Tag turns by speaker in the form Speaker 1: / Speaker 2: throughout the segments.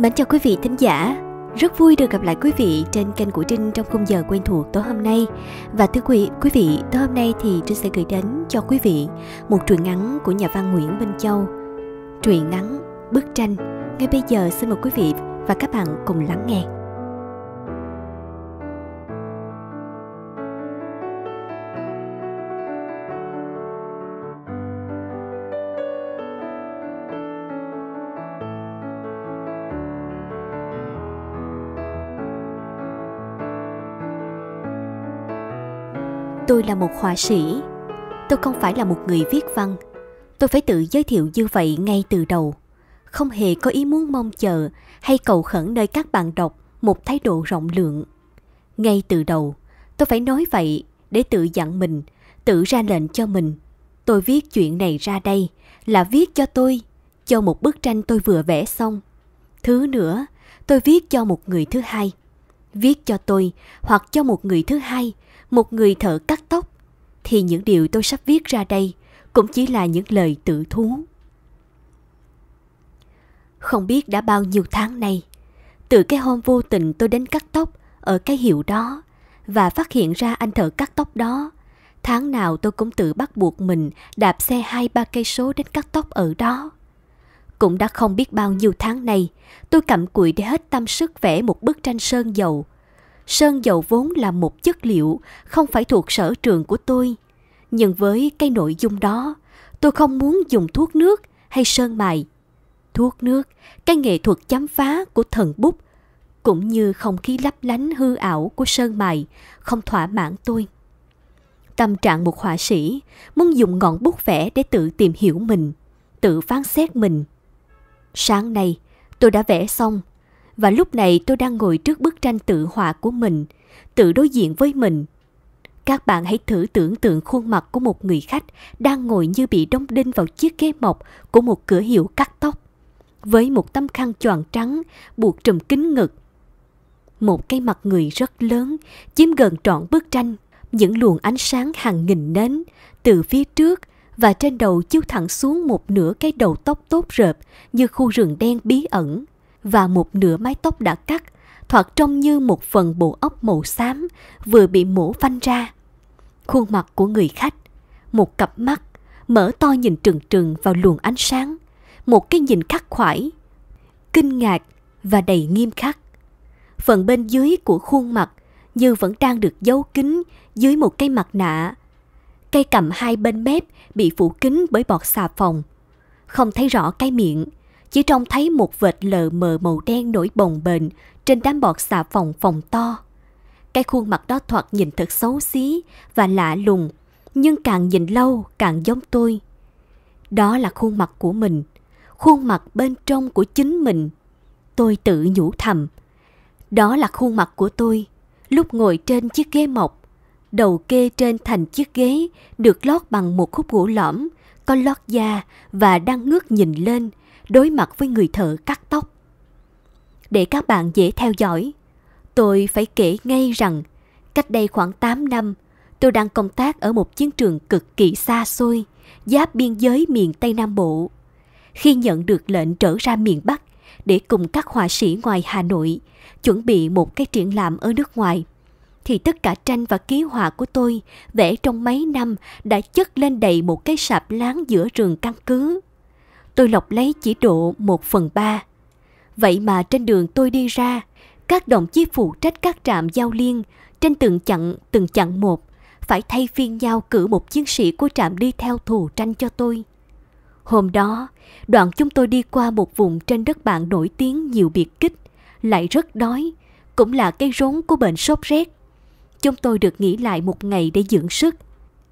Speaker 1: Mến chào quý vị thính giả, rất vui được gặp lại quý vị trên kênh của Trinh trong khung giờ quen thuộc tối hôm nay. Và thưa quý, quý vị, tối hôm nay thì Trinh sẽ gửi đến cho quý vị một truyện ngắn của nhà văn Nguyễn Minh Châu. Truyện ngắn Bức tranh. Ngay bây giờ xin mời quý vị và các bạn cùng lắng nghe. Tôi là một họa sĩ. Tôi không phải là một người viết văn. Tôi phải tự giới thiệu như vậy ngay từ đầu. Không hề có ý muốn mong chờ hay cầu khẩn nơi các bạn đọc một thái độ rộng lượng. Ngay từ đầu, tôi phải nói vậy để tự dặn mình, tự ra lệnh cho mình. Tôi viết chuyện này ra đây là viết cho tôi, cho một bức tranh tôi vừa vẽ xong. Thứ nữa, tôi viết cho một người thứ hai. Viết cho tôi hoặc cho một người thứ hai – một người thợ cắt tóc, thì những điều tôi sắp viết ra đây cũng chỉ là những lời tự thú. Không biết đã bao nhiêu tháng nay, từ cái hôm vô tình tôi đến cắt tóc ở cái hiệu đó và phát hiện ra anh thợ cắt tóc đó, tháng nào tôi cũng tự bắt buộc mình đạp xe hai ba cây số đến cắt tóc ở đó. Cũng đã không biết bao nhiêu tháng nay, tôi cặm cụi để hết tâm sức vẽ một bức tranh sơn dầu – Sơn dầu vốn là một chất liệu không phải thuộc sở trường của tôi. Nhưng với cái nội dung đó, tôi không muốn dùng thuốc nước hay sơn mài. Thuốc nước, cái nghệ thuật chấm phá của thần bút, cũng như không khí lấp lánh hư ảo của sơn mài, không thỏa mãn tôi. Tâm trạng một họa sĩ muốn dùng ngọn bút vẽ để tự tìm hiểu mình, tự phán xét mình. Sáng nay, tôi đã vẽ xong và lúc này tôi đang ngồi trước bức tranh tự họa của mình, tự đối diện với mình. Các bạn hãy thử tưởng tượng khuôn mặt của một người khách đang ngồi như bị đóng đinh vào chiếc ghế mộc của một cửa hiệu cắt tóc, với một tấm khăn choàng trắng buộc trùm kính ngực. Một cái mặt người rất lớn, chiếm gần trọn bức tranh, những luồng ánh sáng hàng nghìn nến từ phía trước và trên đầu chiếu thẳng xuống một nửa cái đầu tóc tốt rợp như khu rừng đen bí ẩn và một nửa mái tóc đã cắt, thoạt trông như một phần bộ óc màu xám vừa bị mổ phanh ra. Khuôn mặt của người khách, một cặp mắt mở to nhìn trừng trừng vào luồng ánh sáng, một cái nhìn khắc khoải, kinh ngạc và đầy nghiêm khắc. Phần bên dưới của khuôn mặt như vẫn đang được giấu kín dưới một cái mặt nạ. Cây cầm hai bên mép bị phủ kín bởi bọt xà phòng. Không thấy rõ cái miệng, chỉ trông thấy một vệt lờ mờ màu đen nổi bồng bềnh trên đám bọt xà phòng phòng to. Cái khuôn mặt đó thoạt nhìn thật xấu xí và lạ lùng, nhưng càng nhìn lâu càng giống tôi. Đó là khuôn mặt của mình, khuôn mặt bên trong của chính mình. Tôi tự nhủ thầm. Đó là khuôn mặt của tôi, lúc ngồi trên chiếc ghế mộc, đầu kê trên thành chiếc ghế được lót bằng một khúc gỗ lõm, có lót da và đang ngước nhìn lên đối mặt với người thợ cắt tóc. Để các bạn dễ theo dõi, tôi phải kể ngay rằng cách đây khoảng 8 năm, tôi đang công tác ở một chiến trường cực kỳ xa xôi, giáp biên giới miền Tây Nam Bộ. Khi nhận được lệnh trở ra miền Bắc để cùng các họa sĩ ngoài Hà Nội chuẩn bị một cái triển lãm ở nước ngoài, thì tất cả tranh và ký họa của tôi vẽ trong mấy năm đã chất lên đầy một cái sạp láng giữa rừng căn cứ tôi lọc lấy chỉ độ một phần ba. Vậy mà trên đường tôi đi ra, các đồng chí phụ trách các trạm giao liên trên từng chặng từng chặng một phải thay phiên nhau cử một chiến sĩ của trạm đi theo thù tranh cho tôi. Hôm đó, đoạn chúng tôi đi qua một vùng trên đất bạn nổi tiếng nhiều biệt kích, lại rất đói, cũng là cây rốn của bệnh sốt rét. Chúng tôi được nghỉ lại một ngày để dưỡng sức.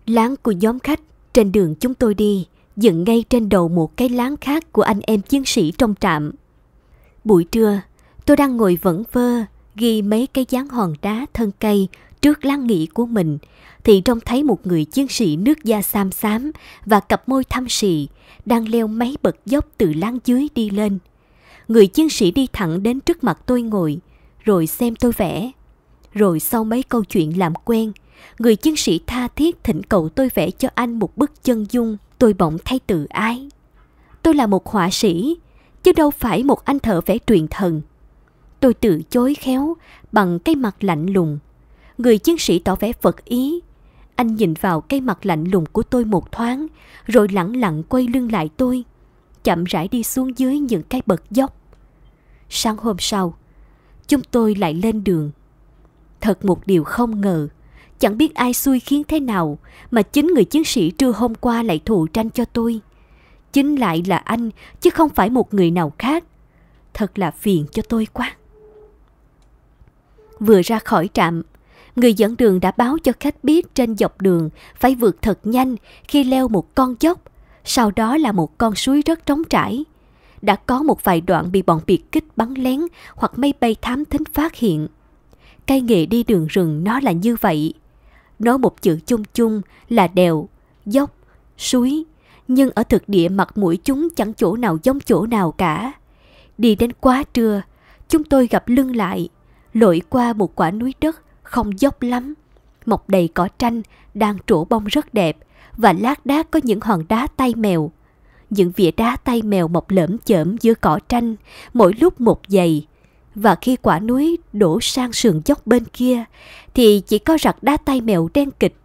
Speaker 1: Láng của nhóm khách trên đường chúng tôi đi dựng ngay trên đầu một cái láng khác của anh em chiến sĩ trong trạm. Buổi trưa, tôi đang ngồi vẫn vơ, ghi mấy cái dáng hòn đá thân cây trước láng nghỉ của mình, thì trông thấy một người chiến sĩ nước da xám xám và cặp môi thăm sì đang leo mấy bậc dốc từ láng dưới đi lên. Người chiến sĩ đi thẳng đến trước mặt tôi ngồi, rồi xem tôi vẽ. Rồi sau mấy câu chuyện làm quen, người chiến sĩ tha thiết thỉnh cầu tôi vẽ cho anh một bức chân dung – tôi bỗng thấy tự ái. Tôi là một họa sĩ, chứ đâu phải một anh thợ vẽ truyền thần. Tôi từ chối khéo bằng cái mặt lạnh lùng. Người chiến sĩ tỏ vẻ phật ý. Anh nhìn vào cái mặt lạnh lùng của tôi một thoáng, rồi lặng lặng quay lưng lại tôi, chậm rãi đi xuống dưới những cái bậc dốc. Sáng hôm sau, chúng tôi lại lên đường. Thật một điều không ngờ, Chẳng biết ai xui khiến thế nào mà chính người chiến sĩ trưa hôm qua lại thù tranh cho tôi. Chính lại là anh chứ không phải một người nào khác. Thật là phiền cho tôi quá. Vừa ra khỏi trạm, người dẫn đường đã báo cho khách biết trên dọc đường phải vượt thật nhanh khi leo một con dốc, sau đó là một con suối rất trống trải. Đã có một vài đoạn bị bọn biệt kích bắn lén hoặc máy bay thám thính phát hiện. Cây nghề đi đường rừng nó là như vậy nói một chữ chung chung là đèo, dốc, suối, nhưng ở thực địa mặt mũi chúng chẳng chỗ nào giống chỗ nào cả. Đi đến quá trưa, chúng tôi gặp lưng lại, lội qua một quả núi đất không dốc lắm, mọc đầy cỏ tranh đang trổ bông rất đẹp và lác đác có những hòn đá tay mèo. Những vỉa đá tay mèo mọc lởm chởm giữa cỏ tranh, mỗi lúc một dày, và khi quả núi đổ sang sườn dốc bên kia thì chỉ có rặt đá tay mèo đen kịch.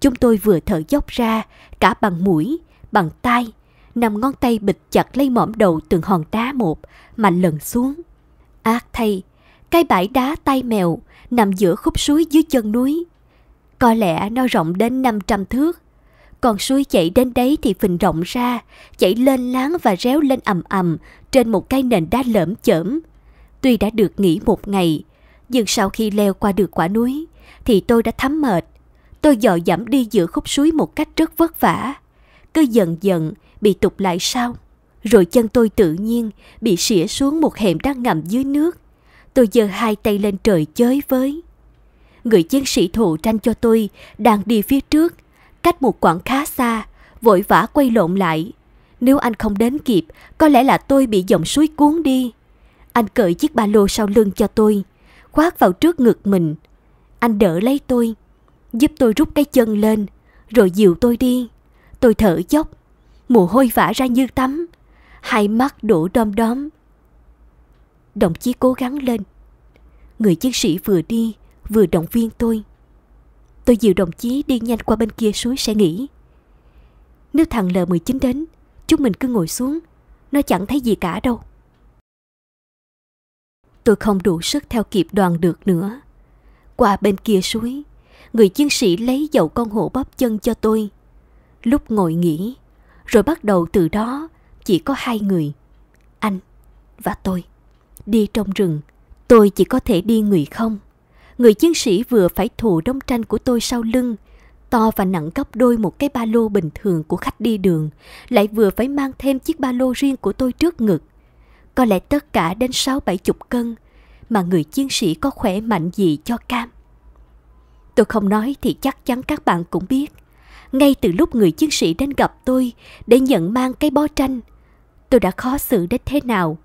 Speaker 1: Chúng tôi vừa thở dốc ra cả bằng mũi, bằng tay, nằm ngón tay bịch chặt lấy mõm đầu từng hòn đá một mà lần xuống. Ác thay, cái bãi đá tay mèo nằm giữa khúc suối dưới chân núi. Có lẽ nó rộng đến 500 thước. Còn suối chảy đến đấy thì phình rộng ra, chảy lên láng và réo lên ầm ầm trên một cái nền đá lởm chởm, Tuy đã được nghỉ một ngày, nhưng sau khi leo qua được quả núi, thì tôi đã thấm mệt. Tôi dò dẫm đi giữa khúc suối một cách rất vất vả. Cứ dần dần bị tụt lại sau. Rồi chân tôi tự nhiên bị xỉa xuống một hẻm đang ngầm dưới nước. Tôi giơ hai tay lên trời chới với. Người chiến sĩ thụ tranh cho tôi đang đi phía trước, cách một quãng khá xa, vội vã quay lộn lại. Nếu anh không đến kịp, có lẽ là tôi bị dòng suối cuốn đi. Anh cởi chiếc ba lô sau lưng cho tôi, khoác vào trước ngực mình. Anh đỡ lấy tôi, giúp tôi rút cái chân lên, rồi dìu tôi đi. Tôi thở dốc, mồ hôi vã ra như tắm, hai mắt đổ đom đóm. Đồng chí cố gắng lên. Người chiến sĩ vừa đi, vừa động viên tôi. Tôi dìu đồng chí đi nhanh qua bên kia suối sẽ nghỉ. Nếu thằng L19 đến, chúng mình cứ ngồi xuống, nó chẳng thấy gì cả đâu tôi không đủ sức theo kịp đoàn được nữa. Qua bên kia suối, người chiến sĩ lấy dầu con hổ bóp chân cho tôi. Lúc ngồi nghỉ, rồi bắt đầu từ đó chỉ có hai người, anh và tôi. Đi trong rừng, tôi chỉ có thể đi người không. Người chiến sĩ vừa phải thù đông tranh của tôi sau lưng, to và nặng gấp đôi một cái ba lô bình thường của khách đi đường, lại vừa phải mang thêm chiếc ba lô riêng của tôi trước ngực có lẽ tất cả đến sáu bảy chục cân mà người chiến sĩ có khỏe mạnh gì cho cam tôi không nói thì chắc chắn các bạn cũng biết ngay từ lúc người chiến sĩ đến gặp tôi để nhận mang cái bó tranh tôi đã khó xử đến thế nào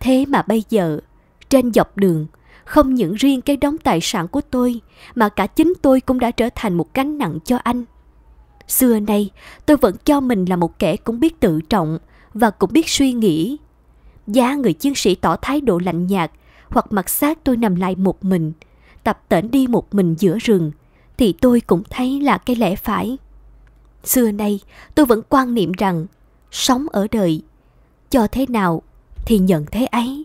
Speaker 1: thế mà bây giờ trên dọc đường không những riêng cái đóng tài sản của tôi mà cả chính tôi cũng đã trở thành một gánh nặng cho anh xưa nay tôi vẫn cho mình là một kẻ cũng biết tự trọng và cũng biết suy nghĩ Giá người chiến sĩ tỏ thái độ lạnh nhạt, hoặc mặc xác tôi nằm lại một mình, tập tễnh đi một mình giữa rừng, thì tôi cũng thấy là cái lẽ phải. Xưa nay, tôi vẫn quan niệm rằng, sống ở đời, cho thế nào thì nhận thế ấy.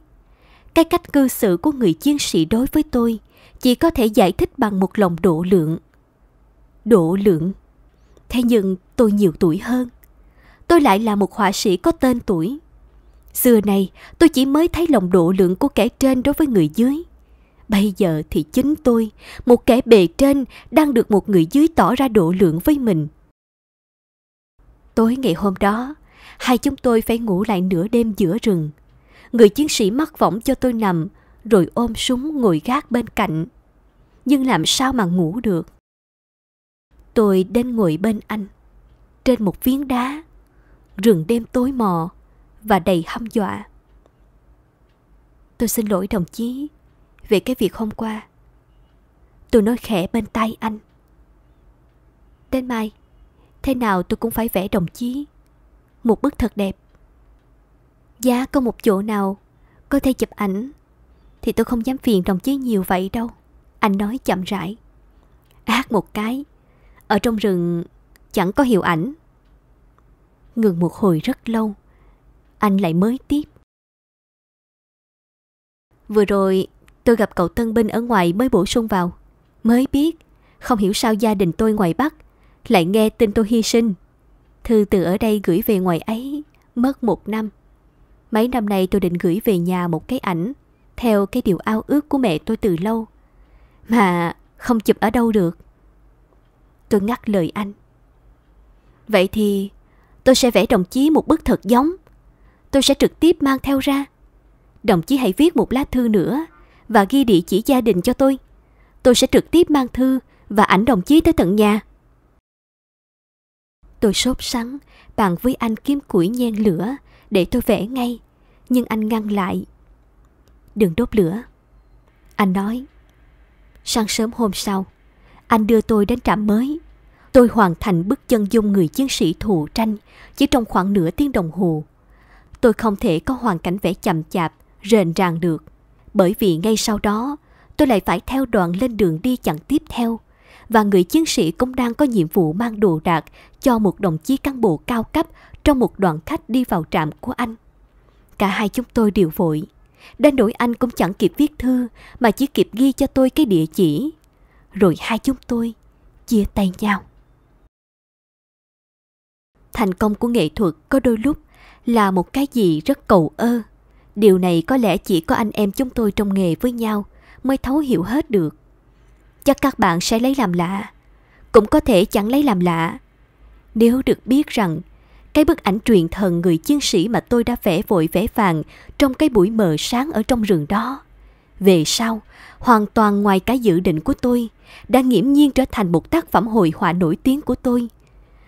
Speaker 1: Cái cách cư xử của người chiến sĩ đối với tôi chỉ có thể giải thích bằng một lòng độ lượng. Độ lượng. Thế nhưng tôi nhiều tuổi hơn. Tôi lại là một họa sĩ có tên tuổi. Xưa nay tôi chỉ mới thấy lòng độ lượng của kẻ trên đối với người dưới. Bây giờ thì chính tôi, một kẻ bề trên, đang được một người dưới tỏ ra độ lượng với mình. Tối ngày hôm đó, hai chúng tôi phải ngủ lại nửa đêm giữa rừng. Người chiến sĩ mắc võng cho tôi nằm, rồi ôm súng ngồi gác bên cạnh. Nhưng làm sao mà ngủ được? Tôi đến ngồi bên anh, trên một phiến đá. Rừng đêm tối mò, và đầy hăm dọa. Tôi xin lỗi đồng chí về cái việc hôm qua. Tôi nói khẽ bên tay anh. Đến mai, thế nào tôi cũng phải vẽ đồng chí. Một bức thật đẹp. Giá có một chỗ nào có thể chụp ảnh thì tôi không dám phiền đồng chí nhiều vậy đâu. Anh nói chậm rãi. hát một cái, ở trong rừng chẳng có hiệu ảnh. Ngừng một hồi rất lâu, anh lại mới tiếp. Vừa rồi, tôi gặp cậu tân binh ở ngoài mới bổ sung vào. Mới biết, không hiểu sao gia đình tôi ngoài Bắc lại nghe tin tôi hy sinh. Thư từ ở đây gửi về ngoài ấy mất một năm. Mấy năm nay tôi định gửi về nhà một cái ảnh theo cái điều ao ước của mẹ tôi từ lâu. Mà không chụp ở đâu được. Tôi ngắt lời anh. Vậy thì tôi sẽ vẽ đồng chí một bức thật giống tôi sẽ trực tiếp mang theo ra. Đồng chí hãy viết một lá thư nữa và ghi địa chỉ gia đình cho tôi. Tôi sẽ trực tiếp mang thư và ảnh đồng chí tới tận nhà. Tôi sốt sắng, bàn với anh kiếm củi nhen lửa để tôi vẽ ngay, nhưng anh ngăn lại. Đừng đốt lửa. Anh nói. Sáng sớm hôm sau, anh đưa tôi đến trạm mới. Tôi hoàn thành bức chân dung người chiến sĩ thù tranh chỉ trong khoảng nửa tiếng đồng hồ tôi không thể có hoàn cảnh vẽ chậm chạp, rền ràng được. Bởi vì ngay sau đó, tôi lại phải theo đoàn lên đường đi chặn tiếp theo. Và người chiến sĩ cũng đang có nhiệm vụ mang đồ đạc cho một đồng chí cán bộ cao cấp trong một đoàn khách đi vào trạm của anh. Cả hai chúng tôi đều vội. Đến nỗi anh cũng chẳng kịp viết thư mà chỉ kịp ghi cho tôi cái địa chỉ. Rồi hai chúng tôi chia tay nhau. Thành công của nghệ thuật có đôi lúc là một cái gì rất cầu ơ. Điều này có lẽ chỉ có anh em chúng tôi trong nghề với nhau mới thấu hiểu hết được. Chắc các bạn sẽ lấy làm lạ, cũng có thể chẳng lấy làm lạ. Nếu được biết rằng cái bức ảnh truyền thần người chiến sĩ mà tôi đã vẽ vội vẽ vàng trong cái buổi mờ sáng ở trong rừng đó. Về sau, hoàn toàn ngoài cái dự định của tôi, đã nghiễm nhiên trở thành một tác phẩm hội họa nổi tiếng của tôi.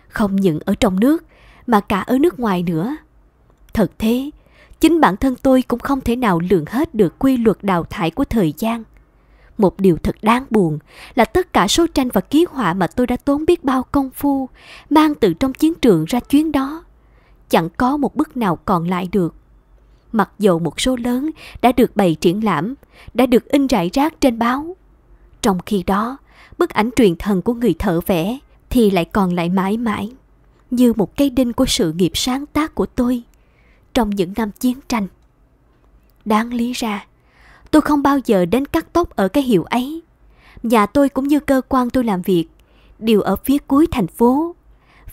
Speaker 1: Không những ở trong nước, mà cả ở nước ngoài nữa. Thật thế, chính bản thân tôi cũng không thể nào lường hết được quy luật đào thải của thời gian. Một điều thật đáng buồn là tất cả số tranh và ký họa mà tôi đã tốn biết bao công phu mang từ trong chiến trường ra chuyến đó. Chẳng có một bức nào còn lại được. Mặc dù một số lớn đã được bày triển lãm, đã được in rải rác trên báo. Trong khi đó, bức ảnh truyền thần của người thợ vẽ thì lại còn lại mãi mãi. Như một cây đinh của sự nghiệp sáng tác của tôi trong những năm chiến tranh. Đáng lý ra, tôi không bao giờ đến cắt tóc ở cái hiệu ấy. Nhà tôi cũng như cơ quan tôi làm việc, đều ở phía cuối thành phố.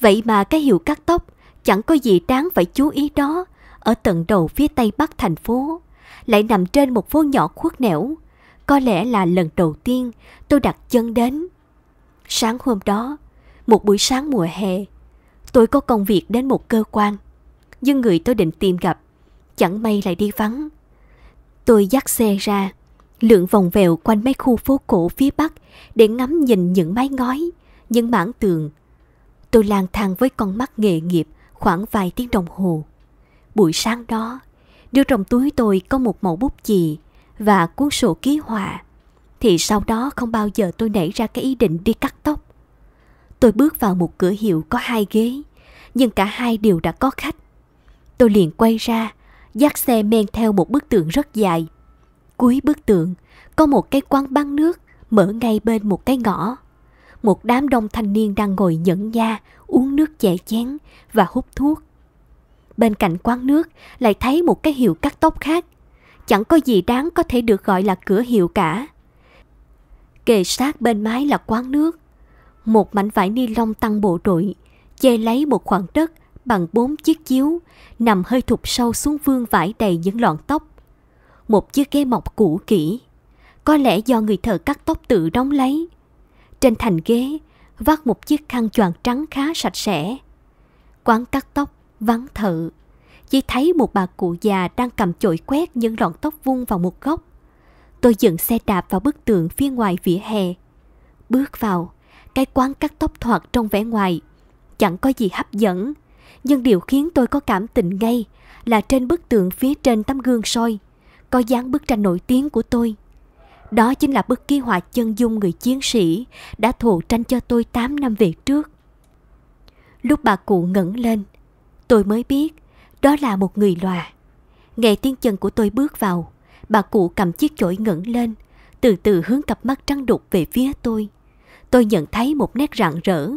Speaker 1: Vậy mà cái hiệu cắt tóc chẳng có gì đáng phải chú ý đó ở tận đầu phía tây bắc thành phố, lại nằm trên một phố nhỏ khuất nẻo. Có lẽ là lần đầu tiên tôi đặt chân đến. Sáng hôm đó, một buổi sáng mùa hè, tôi có công việc đến một cơ quan – nhưng người tôi định tìm gặp chẳng may lại đi vắng. Tôi dắt xe ra, lượn vòng vèo quanh mấy khu phố cổ phía Bắc để ngắm nhìn những mái ngói, những mảng tường. Tôi lang thang với con mắt nghề nghiệp khoảng vài tiếng đồng hồ. Buổi sáng đó, đưa trong túi tôi có một mẫu bút chì và cuốn sổ ký họa. Thì sau đó không bao giờ tôi nảy ra cái ý định đi cắt tóc. Tôi bước vào một cửa hiệu có hai ghế, nhưng cả hai đều đã có khách Tôi liền quay ra, dắt xe men theo một bức tượng rất dài. Cuối bức tượng, có một cái quán băng nước mở ngay bên một cái ngõ. Một đám đông thanh niên đang ngồi nhẫn nha, uống nước chè chén và hút thuốc. Bên cạnh quán nước lại thấy một cái hiệu cắt tóc khác. Chẳng có gì đáng có thể được gọi là cửa hiệu cả. Kề sát bên mái là quán nước. Một mảnh vải ni lông tăng bộ trụi, che lấy một khoảng đất bằng bốn chiếc chiếu, nằm hơi thụt sâu xuống vương vải đầy những lọn tóc. Một chiếc ghế mọc cũ kỹ, có lẽ do người thợ cắt tóc tự đóng lấy. Trên thành ghế, vắt một chiếc khăn choàng trắng khá sạch sẽ. Quán cắt tóc, vắng thợ. Chỉ thấy một bà cụ già đang cầm chổi quét những lọn tóc vung vào một góc. Tôi dựng xe đạp vào bức tường phía ngoài vỉa hè. Bước vào, cái quán cắt tóc thoạt trong vẻ ngoài. Chẳng có gì hấp dẫn, nhưng điều khiến tôi có cảm tình ngay là trên bức tượng phía trên tấm gương soi có dán bức tranh nổi tiếng của tôi. Đó chính là bức ký họa chân dung người chiến sĩ đã thụ tranh cho tôi 8 năm về trước. Lúc bà cụ ngẩng lên, tôi mới biết đó là một người loà Ngày tiên chân của tôi bước vào, bà cụ cầm chiếc chổi ngẩng lên, từ từ hướng cặp mắt trắng đục về phía tôi. Tôi nhận thấy một nét rạng rỡ,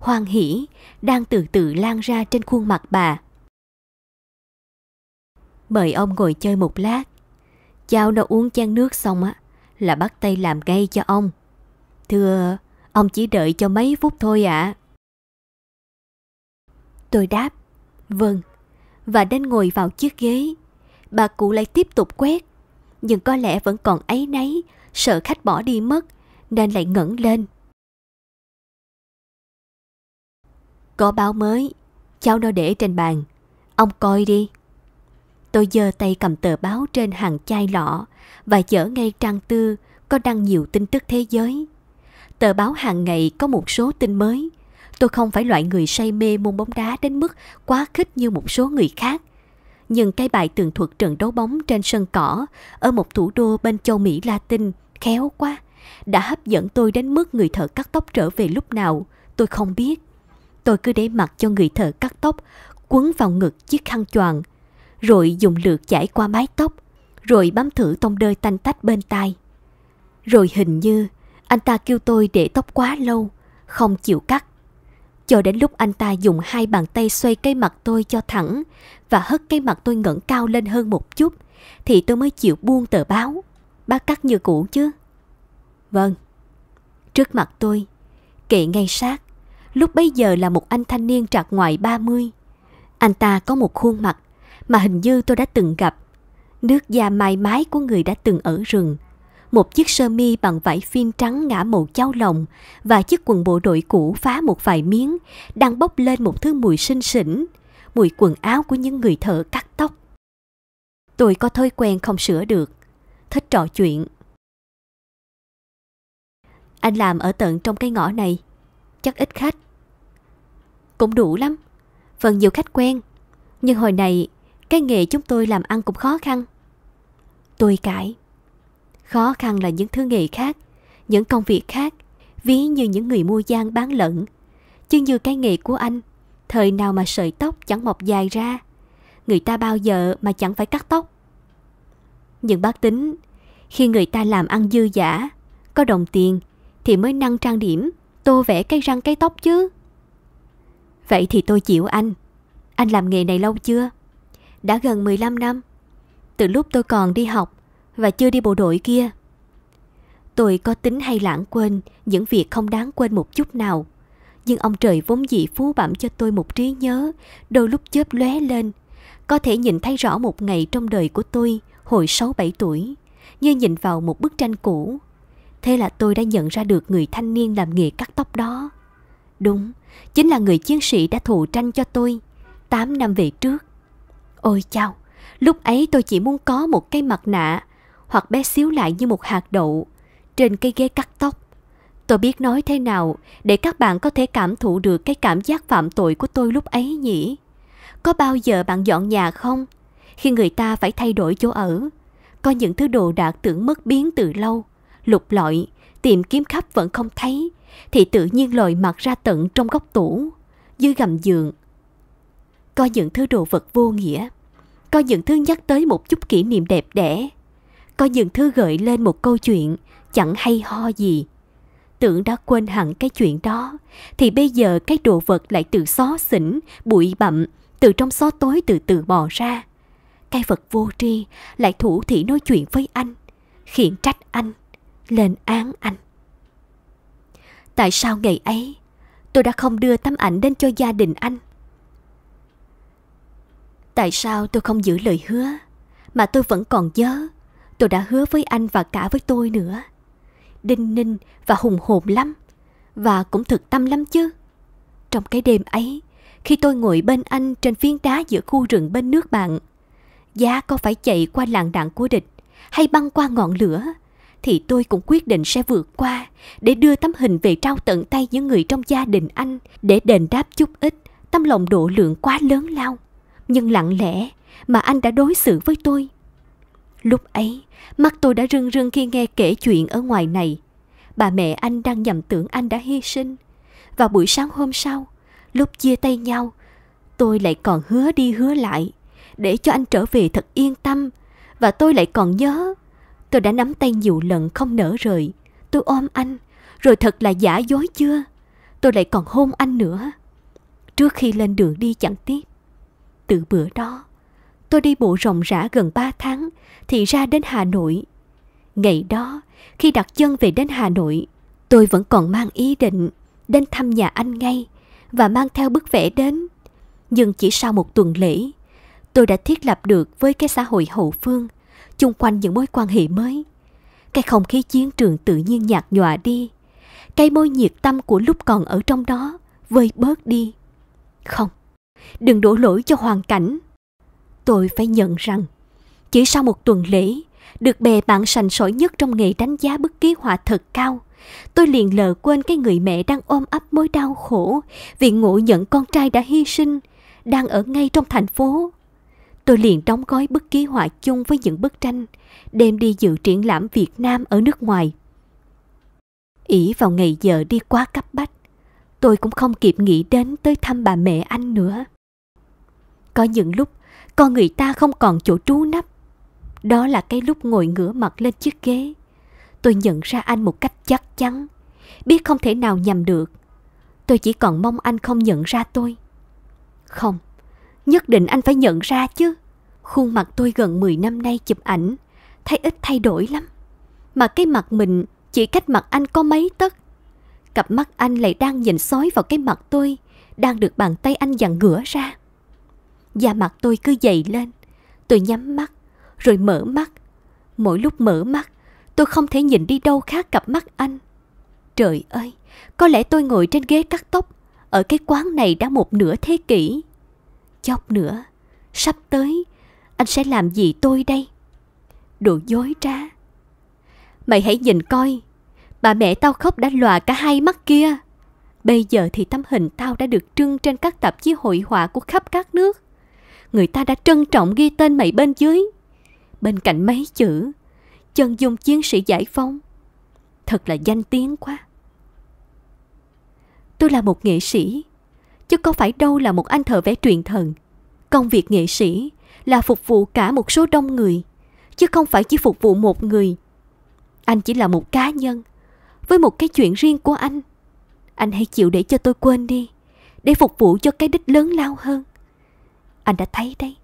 Speaker 1: hoan hỉ đang từ từ lan ra trên khuôn mặt bà. Mời ông ngồi chơi một lát. Cháu nó uống chén nước xong á, là bắt tay làm ngay cho ông. Thưa, ông chỉ đợi cho mấy phút thôi ạ. À. Tôi đáp, vâng, và đến ngồi vào chiếc ghế. Bà cụ lại tiếp tục quét, nhưng có lẽ vẫn còn ấy nấy, sợ khách bỏ đi mất, nên lại ngẩng lên Có báo mới, cháu nó để trên bàn. Ông coi đi. Tôi giơ tay cầm tờ báo trên hàng chai lọ và chở ngay trang tư có đăng nhiều tin tức thế giới. Tờ báo hàng ngày có một số tin mới. Tôi không phải loại người say mê môn bóng đá đến mức quá khích như một số người khác. Nhưng cái bài tường thuật trận đấu bóng trên sân cỏ ở một thủ đô bên châu Mỹ Latin khéo quá, đã hấp dẫn tôi đến mức người thợ cắt tóc trở về lúc nào, tôi không biết tôi cứ để mặc cho người thợ cắt tóc, quấn vào ngực chiếc khăn choàng, rồi dùng lược chải qua mái tóc, rồi bấm thử tông đơi tanh tách bên tai. Rồi hình như anh ta kêu tôi để tóc quá lâu, không chịu cắt. Cho đến lúc anh ta dùng hai bàn tay xoay cây mặt tôi cho thẳng và hất cây mặt tôi ngẩng cao lên hơn một chút, thì tôi mới chịu buông tờ báo. Bác cắt như cũ chứ? Vâng. Trước mặt tôi, kệ ngay sát, lúc bấy giờ là một anh thanh niên trạc ngoài 30. Anh ta có một khuôn mặt mà hình như tôi đã từng gặp. Nước da mai mái của người đã từng ở rừng. Một chiếc sơ mi bằng vải phim trắng ngã màu chao lồng và chiếc quần bộ đội cũ phá một vài miếng đang bốc lên một thứ mùi sinh sỉnh, mùi quần áo của những người thợ cắt tóc. Tôi có thói quen không sửa được, thích trò chuyện. Anh làm ở tận trong cái ngõ này, chắc ít khách. Cũng đủ lắm, phần nhiều khách quen. Nhưng hồi này, cái nghề chúng tôi làm ăn cũng khó khăn. Tôi cãi. Khó khăn là những thứ nghề khác, những công việc khác, ví như những người mua gian bán lẫn. Chứ như cái nghề của anh, thời nào mà sợi tóc chẳng mọc dài ra. Người ta bao giờ mà chẳng phải cắt tóc. Nhưng bác tính, khi người ta làm ăn dư giả, có đồng tiền thì mới năng trang điểm tô vẽ cái răng cái tóc chứ. Vậy thì tôi chịu anh. Anh làm nghề này lâu chưa? Đã gần 15 năm. Từ lúc tôi còn đi học và chưa đi bộ đội kia. Tôi có tính hay lãng quên những việc không đáng quên một chút nào. Nhưng ông trời vốn dĩ phú bẩm cho tôi một trí nhớ, đôi lúc chớp lóe lên. Có thể nhìn thấy rõ một ngày trong đời của tôi hồi 6-7 tuổi, như nhìn vào một bức tranh cũ thế là tôi đã nhận ra được người thanh niên làm nghề cắt tóc đó đúng chính là người chiến sĩ đã thù tranh cho tôi tám năm về trước ôi chao lúc ấy tôi chỉ muốn có một cái mặt nạ hoặc bé xíu lại như một hạt đậu trên cái ghế cắt tóc tôi biết nói thế nào để các bạn có thể cảm thụ được cái cảm giác phạm tội của tôi lúc ấy nhỉ có bao giờ bạn dọn nhà không khi người ta phải thay đổi chỗ ở có những thứ đồ đạc tưởng mất biến từ lâu lục lọi, tìm kiếm khắp vẫn không thấy, thì tự nhiên lòi mặt ra tận trong góc tủ, dưới gầm giường. Có những thứ đồ vật vô nghĩa, có những thứ nhắc tới một chút kỷ niệm đẹp đẽ, có những thứ gợi lên một câu chuyện chẳng hay ho gì. Tưởng đã quên hẳn cái chuyện đó, thì bây giờ cái đồ vật lại từ xó xỉnh, bụi bặm, từ trong xó tối từ từ bò ra. Cái vật vô tri lại thủ thị nói chuyện với anh, khiển trách anh lên án anh. Tại sao ngày ấy tôi đã không đưa tấm ảnh đến cho gia đình anh? Tại sao tôi không giữ lời hứa mà tôi vẫn còn nhớ tôi đã hứa với anh và cả với tôi nữa. Đinh ninh và hùng hồn lắm và cũng thực tâm lắm chứ. Trong cái đêm ấy, khi tôi ngồi bên anh trên phiến đá giữa khu rừng bên nước bạn, giá có phải chạy qua làng đạn của địch hay băng qua ngọn lửa thì tôi cũng quyết định sẽ vượt qua để đưa tấm hình về trao tận tay những người trong gia đình anh để đền đáp chút ít tấm lòng độ lượng quá lớn lao nhưng lặng lẽ mà anh đã đối xử với tôi lúc ấy mắt tôi đã rưng rưng khi nghe kể chuyện ở ngoài này bà mẹ anh đang nhầm tưởng anh đã hy sinh và buổi sáng hôm sau lúc chia tay nhau tôi lại còn hứa đi hứa lại để cho anh trở về thật yên tâm và tôi lại còn nhớ Tôi đã nắm tay nhiều lần không nỡ rời. Tôi ôm anh, rồi thật là giả dối chưa? Tôi lại còn hôn anh nữa. Trước khi lên đường đi chẳng tiếp. Từ bữa đó, tôi đi bộ rộng rã gần 3 tháng thì ra đến Hà Nội. Ngày đó, khi đặt chân về đến Hà Nội, tôi vẫn còn mang ý định đến thăm nhà anh ngay và mang theo bức vẽ đến. Nhưng chỉ sau một tuần lễ, tôi đã thiết lập được với cái xã hội hậu phương – chung quanh những mối quan hệ mới. Cái không khí chiến trường tự nhiên nhạt nhòa đi. Cái môi nhiệt tâm của lúc còn ở trong đó vơi bớt đi. Không, đừng đổ lỗi cho hoàn cảnh. Tôi phải nhận rằng, chỉ sau một tuần lễ, được bè bạn sành sỏi nhất trong nghề đánh giá bức ký họa thật cao, tôi liền lờ quên cái người mẹ đang ôm ấp mối đau khổ vì ngộ nhận con trai đã hy sinh, đang ở ngay trong thành phố tôi liền đóng gói bức ký họa chung với những bức tranh, đem đi dự triển lãm Việt Nam ở nước ngoài. ỷ vào ngày giờ đi quá cấp bách, tôi cũng không kịp nghĩ đến tới thăm bà mẹ anh nữa. Có những lúc, con người ta không còn chỗ trú nấp, Đó là cái lúc ngồi ngửa mặt lên chiếc ghế. Tôi nhận ra anh một cách chắc chắn, biết không thể nào nhầm được. Tôi chỉ còn mong anh không nhận ra tôi. Không, nhất định anh phải nhận ra chứ Khuôn mặt tôi gần 10 năm nay chụp ảnh, thấy ít thay đổi lắm. Mà cái mặt mình chỉ cách mặt anh có mấy tấc. Cặp mắt anh lại đang nhìn sói vào cái mặt tôi, đang được bàn tay anh dằn ngửa ra. Da mặt tôi cứ dày lên, tôi nhắm mắt, rồi mở mắt. Mỗi lúc mở mắt, tôi không thể nhìn đi đâu khác cặp mắt anh. Trời ơi, có lẽ tôi ngồi trên ghế cắt tóc, ở cái quán này đã một nửa thế kỷ. Chốc nữa, sắp tới anh sẽ làm gì tôi đây? Đồ dối trá. Mày hãy nhìn coi, bà mẹ tao khóc đã lòa cả hai mắt kia. Bây giờ thì tấm hình tao đã được trưng trên các tạp chí hội họa của khắp các nước. Người ta đã trân trọng ghi tên mày bên dưới. Bên cạnh mấy chữ, chân dung chiến sĩ giải phóng. Thật là danh tiếng quá. Tôi là một nghệ sĩ, chứ có phải đâu là một anh thợ vẽ truyền thần. Công việc nghệ sĩ là phục vụ cả một số đông người chứ không phải chỉ phục vụ một người anh chỉ là một cá nhân với một cái chuyện riêng của anh anh hãy chịu để cho tôi quên đi để phục vụ cho cái đích lớn lao hơn anh đã thấy đấy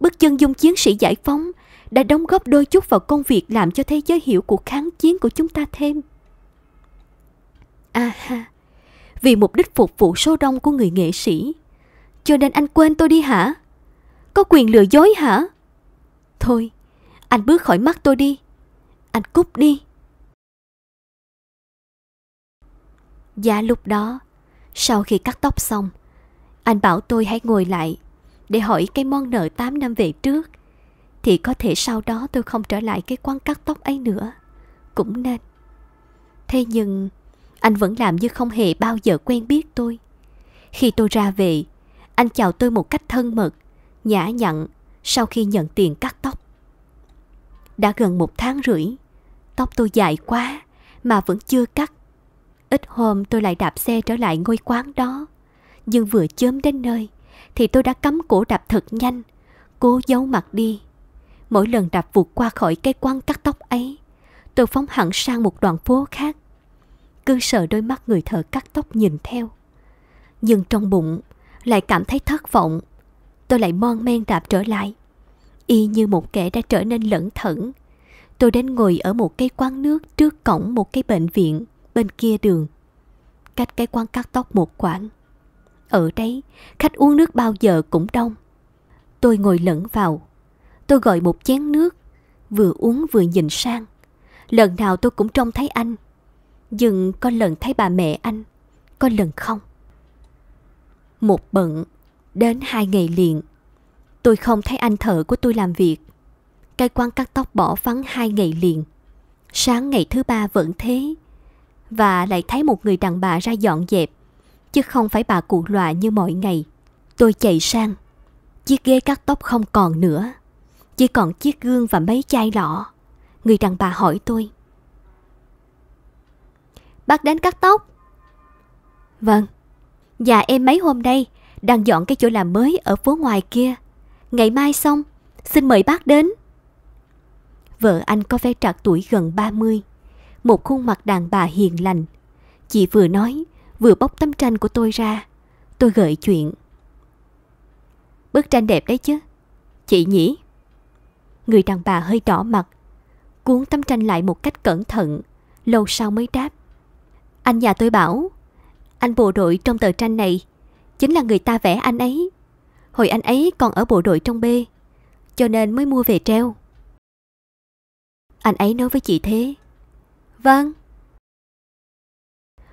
Speaker 1: bước chân dung chiến sĩ giải phóng đã đóng góp đôi chút vào công việc làm cho thế giới hiểu cuộc kháng chiến của chúng ta thêm à ha vì mục đích phục vụ số đông của người nghệ sĩ cho nên anh quên tôi đi hả có quyền lừa dối hả? Thôi, anh bước khỏi mắt tôi đi. Anh cút đi. Dạ lúc đó, sau khi cắt tóc xong, anh bảo tôi hãy ngồi lại để hỏi cái món nợ 8 năm về trước. Thì có thể sau đó tôi không trở lại cái quán cắt tóc ấy nữa. Cũng nên. Thế nhưng, anh vẫn làm như không hề bao giờ quen biết tôi. Khi tôi ra về, anh chào tôi một cách thân mật nhã nhặn sau khi nhận tiền cắt tóc. Đã gần một tháng rưỡi, tóc tôi dài quá mà vẫn chưa cắt. Ít hôm tôi lại đạp xe trở lại ngôi quán đó. Nhưng vừa chớm đến nơi, thì tôi đã cắm cổ đạp thật nhanh, cố giấu mặt đi. Mỗi lần đạp vụt qua khỏi cái quán cắt tóc ấy, tôi phóng hẳn sang một đoạn phố khác. Cứ sợ đôi mắt người thợ cắt tóc nhìn theo. Nhưng trong bụng lại cảm thấy thất vọng tôi lại mon men đạp trở lại y như một kẻ đã trở nên lẩn thẩn tôi đến ngồi ở một cái quán nước trước cổng một cái bệnh viện bên kia đường cách cái quán cắt tóc một quãng ở đấy khách uống nước bao giờ cũng đông tôi ngồi lẫn vào tôi gọi một chén nước vừa uống vừa nhìn sang lần nào tôi cũng trông thấy anh nhưng có lần thấy bà mẹ anh có lần không một bận đến hai ngày liền. Tôi không thấy anh thợ của tôi làm việc. Cây quan cắt tóc bỏ vắng hai ngày liền. Sáng ngày thứ ba vẫn thế. Và lại thấy một người đàn bà ra dọn dẹp, chứ không phải bà cụ loạ như mọi ngày. Tôi chạy sang, chiếc ghế cắt tóc không còn nữa. Chỉ còn chiếc gương và mấy chai lọ. Người đàn bà hỏi tôi. Bác đến cắt tóc. Vâng. Dạ em mấy hôm nay đang dọn cái chỗ làm mới ở phố ngoài kia. Ngày mai xong, xin mời bác đến. Vợ anh có vẻ trạc tuổi gần 30, một khuôn mặt đàn bà hiền lành. Chị vừa nói, vừa bóc tấm tranh của tôi ra. Tôi gợi chuyện. Bức tranh đẹp đấy chứ. Chị nhỉ? Người đàn bà hơi đỏ mặt, cuốn tấm tranh lại một cách cẩn thận, lâu sau mới đáp. Anh nhà tôi bảo, anh bộ đội trong tờ tranh này chính là người ta vẽ anh ấy. Hồi anh ấy còn ở bộ đội trong B, cho nên mới mua về treo. Anh ấy nói với chị thế. Vâng.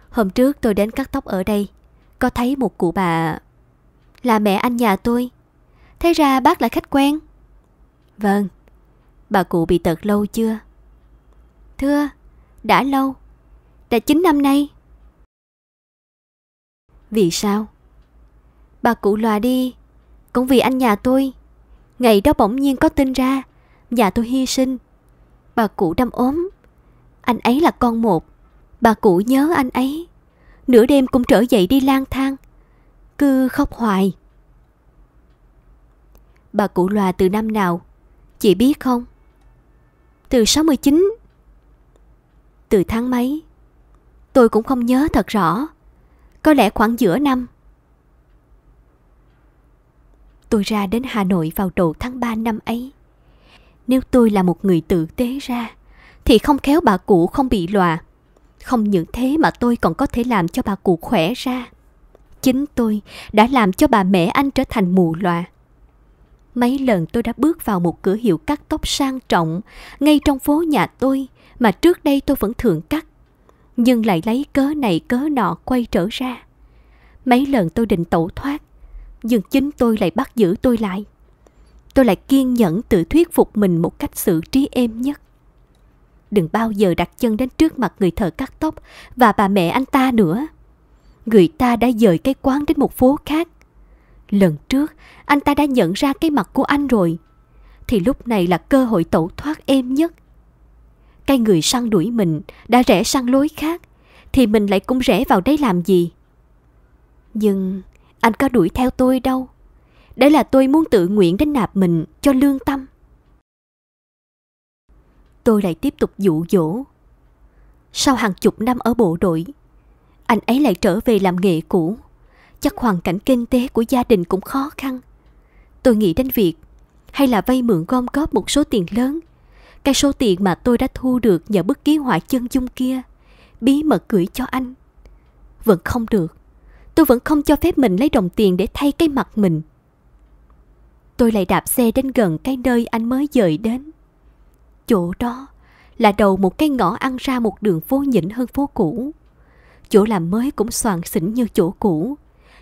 Speaker 1: Hôm trước tôi đến cắt tóc ở đây, có thấy một cụ bà là mẹ anh nhà tôi. Thế ra bác là khách quen. Vâng. Bà cụ bị tật lâu chưa? Thưa, đã lâu. Đã 9 năm nay. Vì sao? Bà cụ loà đi Cũng vì anh nhà tôi Ngày đó bỗng nhiên có tin ra Nhà tôi hy sinh Bà cụ đâm ốm Anh ấy là con một Bà cụ nhớ anh ấy Nửa đêm cũng trở dậy đi lang thang Cứ khóc hoài Bà cụ loà từ năm nào Chị biết không Từ 69 Từ tháng mấy Tôi cũng không nhớ thật rõ Có lẽ khoảng giữa năm tôi ra đến Hà Nội vào đầu tháng 3 năm ấy. Nếu tôi là một người tử tế ra, thì không khéo bà cụ không bị lòa. Không những thế mà tôi còn có thể làm cho bà cụ khỏe ra. Chính tôi đã làm cho bà mẹ anh trở thành mù lòa. Mấy lần tôi đã bước vào một cửa hiệu cắt tóc sang trọng ngay trong phố nhà tôi mà trước đây tôi vẫn thường cắt. Nhưng lại lấy cớ này cớ nọ quay trở ra. Mấy lần tôi định tẩu thoát nhưng chính tôi lại bắt giữ tôi lại. Tôi lại kiên nhẫn tự thuyết phục mình một cách xử trí êm nhất. Đừng bao giờ đặt chân đến trước mặt người thợ cắt tóc và bà mẹ anh ta nữa. Người ta đã dời cái quán đến một phố khác. Lần trước, anh ta đã nhận ra cái mặt của anh rồi. Thì lúc này là cơ hội tẩu thoát êm nhất. Cái người săn đuổi mình đã rẽ sang lối khác, thì mình lại cũng rẽ vào đấy làm gì? Nhưng anh có đuổi theo tôi đâu. Đấy là tôi muốn tự nguyện đến nạp mình cho lương tâm. Tôi lại tiếp tục dụ dỗ. Sau hàng chục năm ở bộ đội, anh ấy lại trở về làm nghề cũ. Chắc hoàn cảnh kinh tế của gia đình cũng khó khăn. Tôi nghĩ đến việc hay là vay mượn gom góp một số tiền lớn. Cái số tiền mà tôi đã thu được nhờ bức ký họa chân dung kia, bí mật gửi cho anh. Vẫn không được tôi vẫn không cho phép mình lấy đồng tiền để thay cái mặt mình. Tôi lại đạp xe đến gần cái nơi anh mới dời đến. Chỗ đó là đầu một cái ngõ ăn ra một đường phố nhỉnh hơn phố cũ. Chỗ làm mới cũng soàn xỉn như chỗ cũ,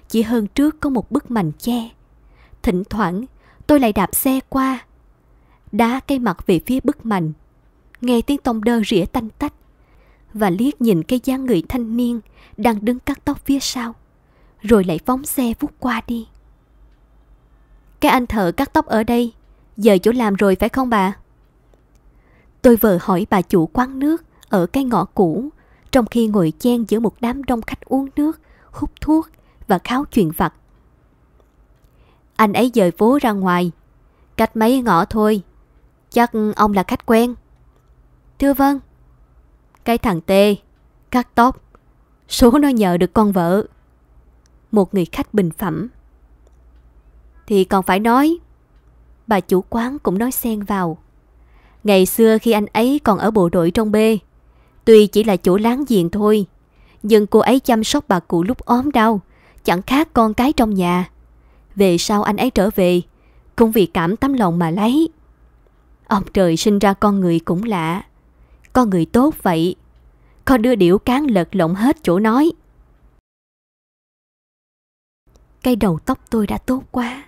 Speaker 1: chỉ hơn trước có một bức mành che. Thỉnh thoảng, tôi lại đạp xe qua, đá cây mặt về phía bức mành, nghe tiếng tông đơ rỉa tanh tách và liếc nhìn cái dáng người thanh niên đang đứng cắt tóc phía sau rồi lại phóng xe vút qua đi. Các anh thợ cắt tóc ở đây, giờ chỗ làm rồi phải không bà? Tôi vừa hỏi bà chủ quán nước ở cái ngõ cũ, trong khi ngồi chen giữa một đám đông khách uống nước, hút thuốc và kháo chuyện vặt. Anh ấy dời phố ra ngoài, cách mấy ngõ thôi, chắc ông là khách quen. Thưa vâng, cái thằng Tê, cắt tóc, số nó nhờ được con vợ một người khách bình phẩm. Thì còn phải nói, bà chủ quán cũng nói xen vào. Ngày xưa khi anh ấy còn ở bộ đội trong bê tuy chỉ là chỗ láng giềng thôi, nhưng cô ấy chăm sóc bà cụ lúc ốm đau, chẳng khác con cái trong nhà. Về sau anh ấy trở về, cũng vì cảm tấm lòng mà lấy. Ông trời sinh ra con người cũng lạ, con người tốt vậy, con đưa điểu cán lật lộng hết chỗ nói. Cây đầu tóc tôi đã tốt quá,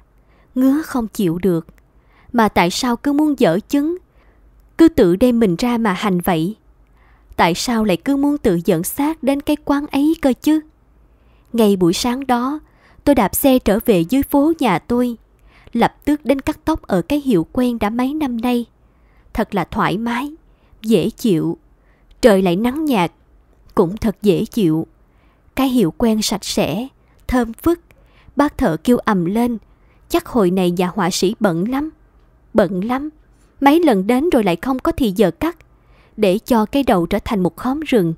Speaker 1: ngứa không chịu được. Mà tại sao cứ muốn dở chứng, cứ tự đem mình ra mà hành vậy? Tại sao lại cứ muốn tự dẫn xác đến cái quán ấy cơ chứ? Ngày buổi sáng đó, tôi đạp xe trở về dưới phố nhà tôi, lập tức đến cắt tóc ở cái hiệu quen đã mấy năm nay. Thật là thoải mái, dễ chịu. Trời lại nắng nhạt, cũng thật dễ chịu. Cái hiệu quen sạch sẽ, thơm phức, Bác thợ kêu ầm lên Chắc hồi này nhà họa sĩ bận lắm Bận lắm Mấy lần đến rồi lại không có thì giờ cắt Để cho cái đầu trở thành một khóm rừng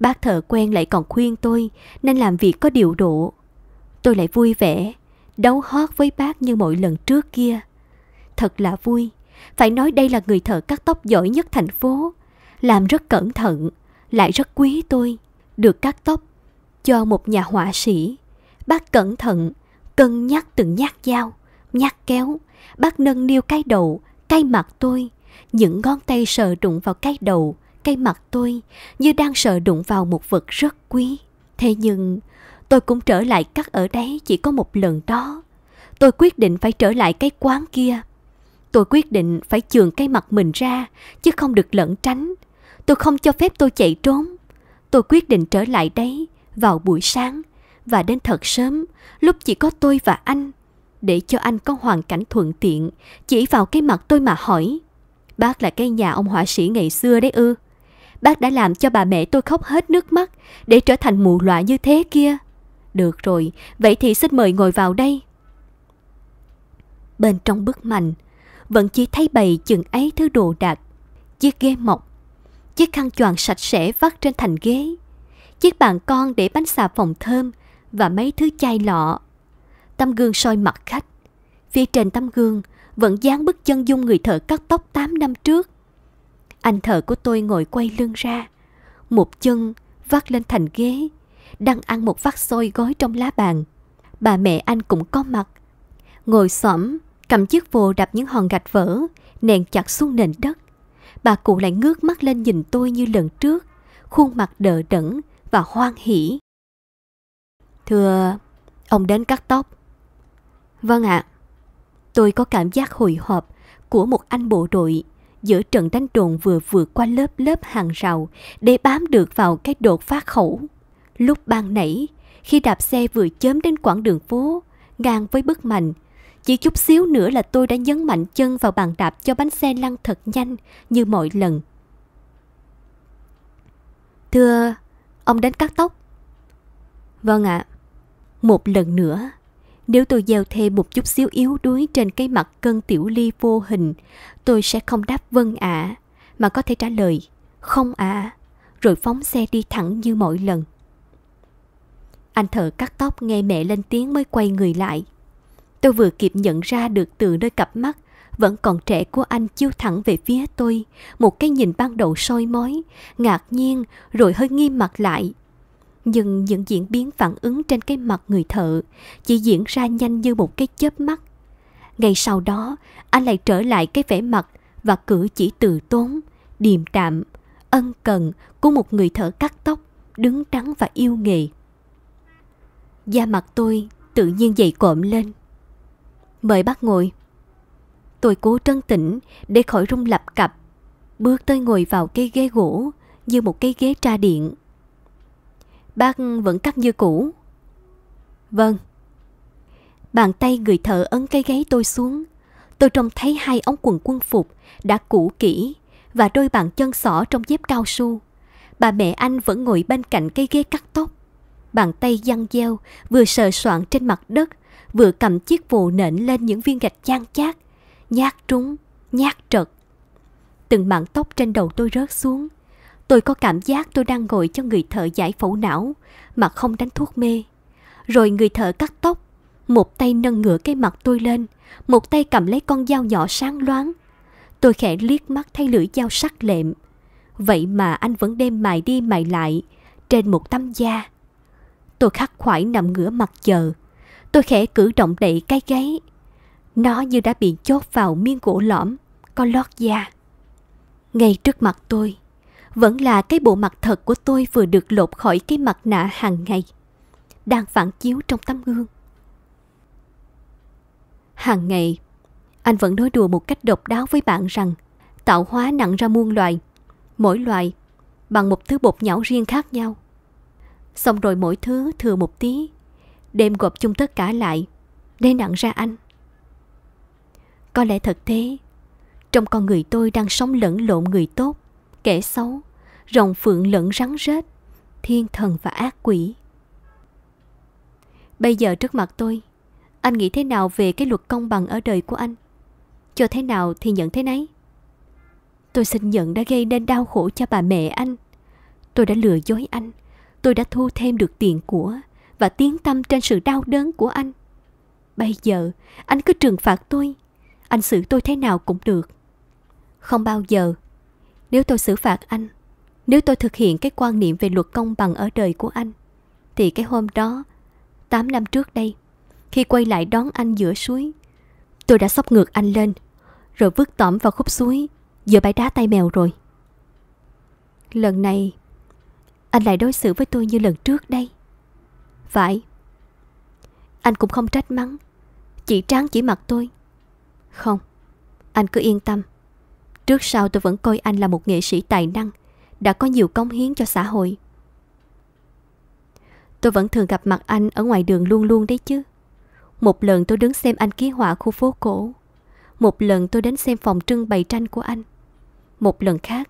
Speaker 1: Bác thợ quen lại còn khuyên tôi Nên làm việc có điều độ Tôi lại vui vẻ Đấu hót với bác như mọi lần trước kia Thật là vui Phải nói đây là người thợ cắt tóc giỏi nhất thành phố Làm rất cẩn thận Lại rất quý tôi Được cắt tóc Cho một nhà họa sĩ Bác cẩn thận, cân nhắc từng nhát dao, nhát kéo. Bác nâng niu cái đầu, cái mặt tôi. Những ngón tay sờ đụng vào cái đầu, cái mặt tôi như đang sợ đụng vào một vật rất quý. Thế nhưng, tôi cũng trở lại cắt ở đấy chỉ có một lần đó. Tôi quyết định phải trở lại cái quán kia. Tôi quyết định phải chường cái mặt mình ra, chứ không được lẩn tránh. Tôi không cho phép tôi chạy trốn. Tôi quyết định trở lại đấy vào buổi sáng và đến thật sớm, lúc chỉ có tôi và anh, để cho anh có hoàn cảnh thuận tiện, chỉ vào cái mặt tôi mà hỏi. Bác là cái nhà ông họa sĩ ngày xưa đấy ư. Bác đã làm cho bà mẹ tôi khóc hết nước mắt để trở thành mù lọa như thế kia. Được rồi, vậy thì xin mời ngồi vào đây. Bên trong bức mành, vẫn chỉ thấy bày chừng ấy thứ đồ đạc. Chiếc ghế mọc, chiếc khăn choàng sạch sẽ vắt trên thành ghế, chiếc bàn con để bánh xà phòng thơm, và mấy thứ chai lọ. Tấm gương soi mặt khách. Phía trên tấm gương vẫn dán bức chân dung người thợ cắt tóc 8 năm trước. Anh thợ của tôi ngồi quay lưng ra, một chân vắt lên thành ghế, đang ăn một vắt xôi gói trong lá bàn. Bà mẹ anh cũng có mặt, ngồi xổm, cầm chiếc vồ đập những hòn gạch vỡ, nền chặt xuống nền đất. Bà cụ lại ngước mắt lên nhìn tôi như lần trước, khuôn mặt đờ đẫn và hoan hỉ. Thưa, ông đến cắt tóc. Vâng ạ. À, tôi có cảm giác hồi hộp của một anh bộ đội giữa trận đánh đồn vừa vượt qua lớp lớp hàng rào để bám được vào cái đột phát khẩu. Lúc ban nãy, khi đạp xe vừa chớm đến quãng đường phố, ngang với bức mạnh, chỉ chút xíu nữa là tôi đã nhấn mạnh chân vào bàn đạp cho bánh xe lăn thật nhanh như mọi lần. Thưa, ông đến cắt tóc. Vâng ạ. À. Một lần nữa, nếu tôi gieo thêm một chút xíu yếu đuối trên cái mặt cân tiểu ly vô hình, tôi sẽ không đáp vâng ạ, à, mà có thể trả lời không ạ, à, rồi phóng xe đi thẳng như mọi lần. Anh thợ cắt tóc nghe mẹ lên tiếng mới quay người lại. Tôi vừa kịp nhận ra được từ nơi cặp mắt vẫn còn trẻ của anh chiếu thẳng về phía tôi, một cái nhìn ban đầu soi mói, ngạc nhiên rồi hơi nghiêm mặt lại nhưng những diễn biến phản ứng trên cái mặt người thợ chỉ diễn ra nhanh như một cái chớp mắt. Ngay sau đó, anh lại trở lại cái vẻ mặt và cử chỉ từ tốn, điềm đạm, ân cần của một người thợ cắt tóc, đứng đắn và yêu nghề. Da mặt tôi tự nhiên dậy cộm lên. Mời bác ngồi. Tôi cố trân tĩnh để khỏi rung lập cặp, bước tới ngồi vào cái ghế gỗ như một cái ghế tra điện Bác vẫn cắt như cũ Vâng Bàn tay người thợ ấn cái gáy tôi xuống Tôi trông thấy hai ống quần quân phục Đã cũ kỹ Và đôi bàn chân xỏ trong dép cao su Bà mẹ anh vẫn ngồi bên cạnh cái ghế cắt tóc Bàn tay giăng gieo Vừa sờ soạn trên mặt đất Vừa cầm chiếc vồ nện lên những viên gạch chan chát Nhát trúng, nhát trật Từng mảng tóc trên đầu tôi rớt xuống Tôi có cảm giác tôi đang ngồi cho người thợ giải phẫu não mà không đánh thuốc mê. Rồi người thợ cắt tóc, một tay nâng ngửa cái mặt tôi lên, một tay cầm lấy con dao nhỏ sáng loáng. Tôi khẽ liếc mắt thấy lưỡi dao sắc lệm. Vậy mà anh vẫn đem mài đi mài lại trên một tấm da. Tôi khắc khoải nằm ngửa mặt chờ. Tôi khẽ cử động đậy cái gáy. Nó như đã bị chốt vào miên gỗ lõm, có lót da. Ngay trước mặt tôi, vẫn là cái bộ mặt thật của tôi vừa được lột khỏi cái mặt nạ hàng ngày đang phản chiếu trong tấm gương hàng ngày anh vẫn nói đùa một cách độc đáo với bạn rằng tạo hóa nặng ra muôn loài mỗi loài bằng một thứ bột nhão riêng khác nhau xong rồi mỗi thứ thừa một tí đem gộp chung tất cả lại để nặng ra anh có lẽ thật thế trong con người tôi đang sống lẫn lộn người tốt kẻ xấu rồng phượng lẫn rắn rết, thiên thần và ác quỷ. Bây giờ trước mặt tôi, anh nghĩ thế nào về cái luật công bằng ở đời của anh? Cho thế nào thì nhận thế nấy. Tôi xin nhận đã gây nên đau khổ cho bà mẹ anh. Tôi đã lừa dối anh. Tôi đã thu thêm được tiền của và tiếng tâm trên sự đau đớn của anh. Bây giờ, anh cứ trừng phạt tôi. Anh xử tôi thế nào cũng được. Không bao giờ. Nếu tôi xử phạt anh, nếu tôi thực hiện cái quan niệm về luật công bằng ở đời của anh, thì cái hôm đó, 8 năm trước đây, khi quay lại đón anh giữa suối, tôi đã sóc ngược anh lên, rồi vứt tỏm vào khúc suối, giữa bãi đá tay mèo rồi. Lần này, anh lại đối xử với tôi như lần trước đây. Phải. Anh cũng không trách mắng, chỉ tráng chỉ mặt tôi. Không, anh cứ yên tâm. Trước sau tôi vẫn coi anh là một nghệ sĩ tài năng – đã có nhiều công hiến cho xã hội. Tôi vẫn thường gặp mặt anh ở ngoài đường luôn luôn đấy chứ. Một lần tôi đứng xem anh ký họa khu phố cổ. Một lần tôi đến xem phòng trưng bày tranh của anh. Một lần khác,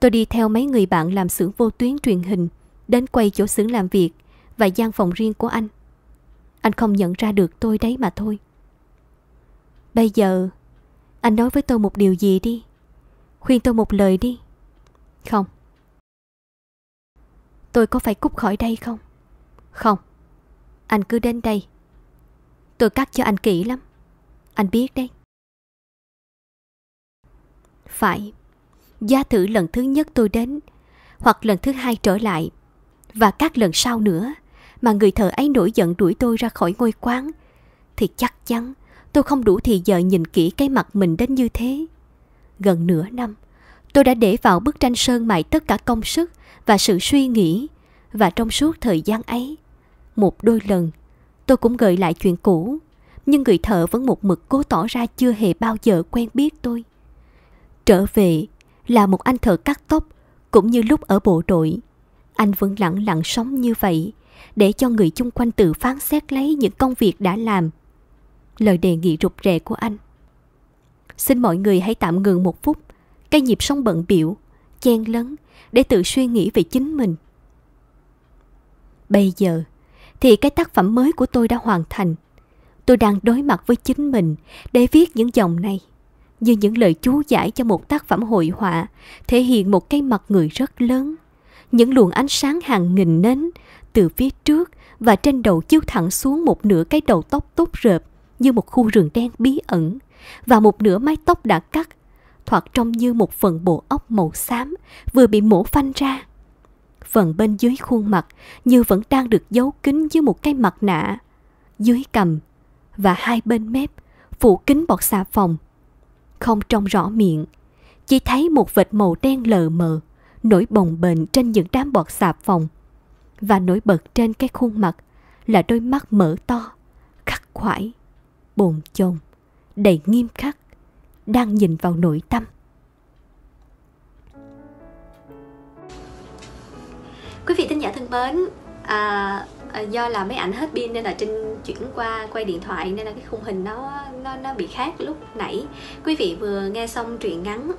Speaker 1: tôi đi theo mấy người bạn làm xưởng vô tuyến truyền hình đến quay chỗ xưởng làm việc và gian phòng riêng của anh. Anh không nhận ra được tôi đấy mà thôi. Bây giờ, anh nói với tôi một điều gì đi. Khuyên tôi một lời đi. Không, tôi có phải cút khỏi đây không không anh cứ đến đây tôi cắt cho anh kỹ lắm anh biết đấy phải giá thử lần thứ nhất tôi đến hoặc lần thứ hai trở lại và các lần sau nữa mà người thợ ấy nổi giận đuổi tôi ra khỏi ngôi quán thì chắc chắn tôi không đủ thì giờ nhìn kỹ cái mặt mình đến như thế gần nửa năm tôi đã để vào bức tranh sơn mài tất cả công sức và sự suy nghĩ và trong suốt thời gian ấy một đôi lần tôi cũng gợi lại chuyện cũ nhưng người thợ vẫn một mực cố tỏ ra chưa hề bao giờ quen biết tôi trở về là một anh thợ cắt tóc cũng như lúc ở bộ đội anh vẫn lặng lặng sống như vậy để cho người chung quanh tự phán xét lấy những công việc đã làm lời đề nghị rụt rè của anh xin mọi người hãy tạm ngừng một phút cái nhịp sống bận biểu chen lấn để tự suy nghĩ về chính mình bây giờ thì cái tác phẩm mới của tôi đã hoàn thành tôi đang đối mặt với chính mình để viết những dòng này như những lời chú giải cho một tác phẩm hội họa thể hiện một cái mặt người rất lớn những luồng ánh sáng hàng nghìn nến từ phía trước và trên đầu chiếu thẳng xuống một nửa cái đầu tóc tốt rợp như một khu rừng đen bí ẩn và một nửa mái tóc đã cắt thoạt trông như một phần bộ óc màu xám vừa bị mổ phanh ra. Phần bên dưới khuôn mặt như vẫn đang được giấu kín dưới một cái mặt nạ, dưới cầm và hai bên mép phủ kín bọt xà phòng. Không trông rõ miệng, chỉ thấy một vệt màu đen lờ mờ nổi bồng bềnh trên những đám bọt xà phòng và nổi bật trên cái khuôn mặt là đôi mắt mở to, khắc khoải, bồn chồn, đầy nghiêm khắc đang nhìn vào nội tâm quý vị tin giả thân mến à, à do là máy ảnh hết pin nên là trinh chuyển qua quay điện thoại nên là cái khung hình nó nó nó bị khác lúc nãy quý vị vừa nghe xong truyện ngắn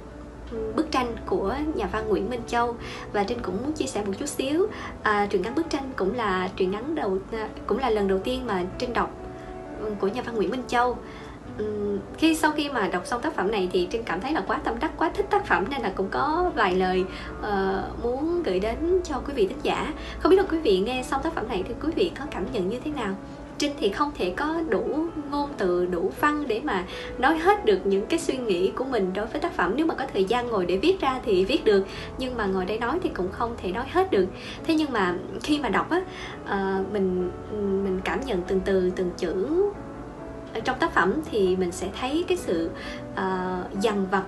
Speaker 1: ừ, bức tranh của nhà văn Nguyễn Minh Châu và Trinh cũng muốn chia sẻ một chút xíu à, truyện ngắn bức tranh cũng là truyện ngắn đầu à, cũng là lần đầu tiên mà Trinh đọc ừ, của nhà văn Nguyễn Minh Châu Ừ, khi sau khi mà đọc xong tác phẩm này thì trinh cảm thấy là quá tâm đắc quá thích tác phẩm nên là cũng có vài lời uh, muốn gửi đến cho quý vị thính giả không biết là quý vị nghe xong tác phẩm này thì quý vị có cảm nhận như thế nào trinh thì không thể có đủ ngôn từ đủ văn để mà nói hết được những cái suy nghĩ của mình đối với tác phẩm nếu mà có thời gian ngồi để viết ra thì viết được nhưng mà ngồi đây nói thì cũng không thể nói hết được thế nhưng mà khi mà đọc á uh, mình mình cảm nhận từng từ từng chữ trong tác phẩm thì mình sẽ thấy cái sự uh, dằn vặt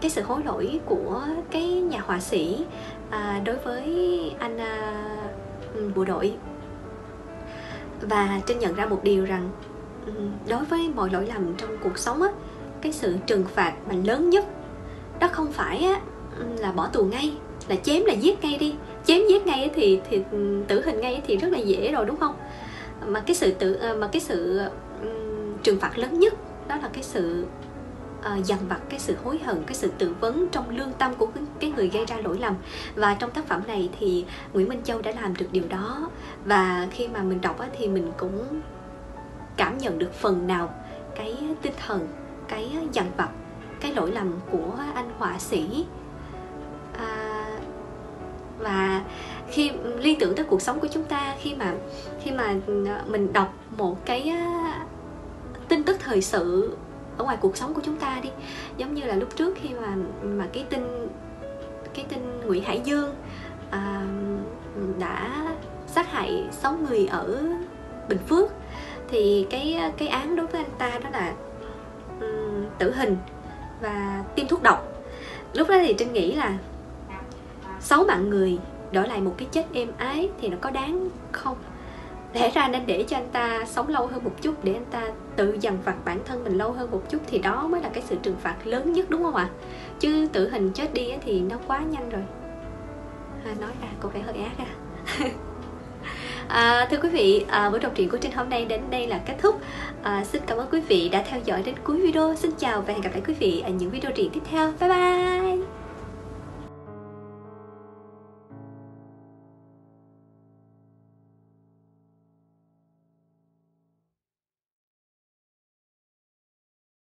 Speaker 1: cái sự hối lỗi của cái nhà họa sĩ uh, đối với anh uh, bộ đội và trinh nhận ra một điều rằng ừ, đối với mọi lỗi lầm trong cuộc sống á, cái sự trừng phạt mà lớn nhất đó không phải á, ừ, là bỏ tù ngay là chém là giết ngay đi chém giết ngay thì thì tử hình ngay thì rất là dễ rồi đúng không mà cái sự tử ờ, mà cái sự trừng phạt lớn nhất đó là cái sự uh, dằn vặt cái sự hối hận cái sự tự vấn trong lương tâm của cái người gây ra lỗi lầm và trong tác phẩm này thì Nguyễn Minh Châu đã làm được điều đó và khi mà mình đọc thì mình cũng cảm nhận được phần nào cái tinh thần cái dằn vặt cái lỗi lầm của anh họa sĩ à, và khi liên tưởng tới cuộc sống của chúng ta khi mà khi mà ờ, mình đọc một cái tin tức thời sự ở ngoài cuộc sống của chúng ta đi giống như là lúc trước khi mà mà cái tin cái tin Nguyễn Hải Dương à, đã sát hại 6 người ở Bình Phước thì cái cái án đối với anh ta đó là um, tử hình và tiêm thuốc độc lúc đó thì trinh nghĩ là sáu mạng người đổi lại một cái chết êm ái thì nó có đáng không lẽ ra nên để cho anh ta sống lâu hơn một chút để anh ta tự dằn vặt bản thân mình lâu hơn một chút thì đó mới là cái sự trừng phạt lớn nhất đúng không ạ chứ tự hình chết đi thì nó quá nhanh rồi à, nói ra có vẻ hơi ác à À, thưa quý vị, à, buổi đọc truyện của Trinh hôm nay đến đây là kết thúc. À, xin cảm ơn quý vị đã theo dõi đến cuối video. Xin chào và hẹn gặp lại quý vị ở những video truyện tiếp theo. Bye bye!